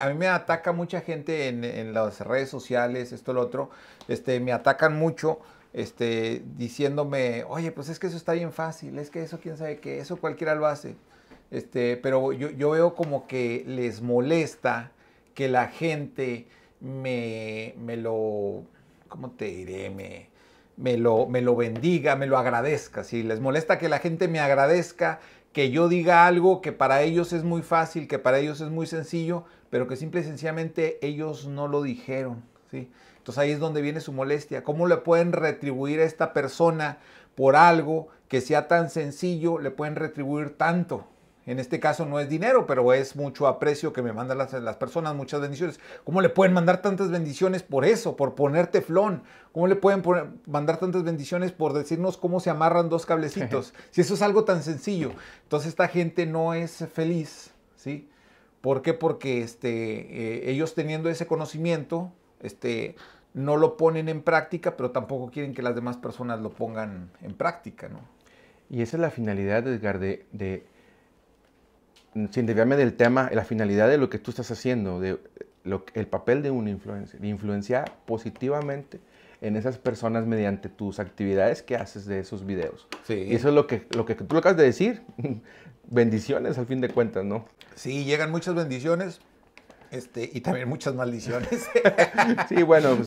a mí me ataca mucha gente en, las redes sociales, esto, lo otro, este, me atacan mucho este, diciéndome, oye, pues es que eso está bien fácil, es que eso quién sabe qué, eso cualquiera lo hace. Este, pero yo, yo veo como que les molesta que la gente me, me lo, ¿cómo te diré? Me, me lo, me lo bendiga, me lo agradezca. Si les molesta que la gente me agradezca, que yo diga algo que para ellos es muy fácil, que para ellos es muy sencillo, pero que simple y sencillamente ellos no lo dijeron. ¿sí? Entonces ahí es donde viene su molestia. ¿Cómo le pueden retribuir a esta persona por algo que sea tan sencillo, le pueden retribuir tanto? En este caso no es dinero, pero es mucho aprecio que me mandan las, personas, muchas bendiciones. ¿Cómo le pueden mandar tantas bendiciones por eso, por poner teflón? ¿Cómo le pueden mandar tantas bendiciones por decirnos cómo se amarran dos cablecitos? si eso es algo tan sencillo. Entonces esta gente no es feliz, ¿sí? ¿Por qué? Porque este, eh, ellos teniendo ese conocimiento, este, no lo ponen en práctica, pero tampoco quieren que las demás personas lo pongan en práctica, ¿no? Y esa es la finalidad, Edgar, de sin desviarme del tema, la finalidad de lo que tú estás haciendo, de lo, el papel de un influencer, de influenciar positivamente en esas personas mediante tus actividades que haces de esos videos. Sí. Y eso es lo que, lo que tú acabas de decir. bendiciones al fin de cuentas, ¿no? Sí, llegan muchas bendiciones este, y también muchas maldiciones. sí, bueno.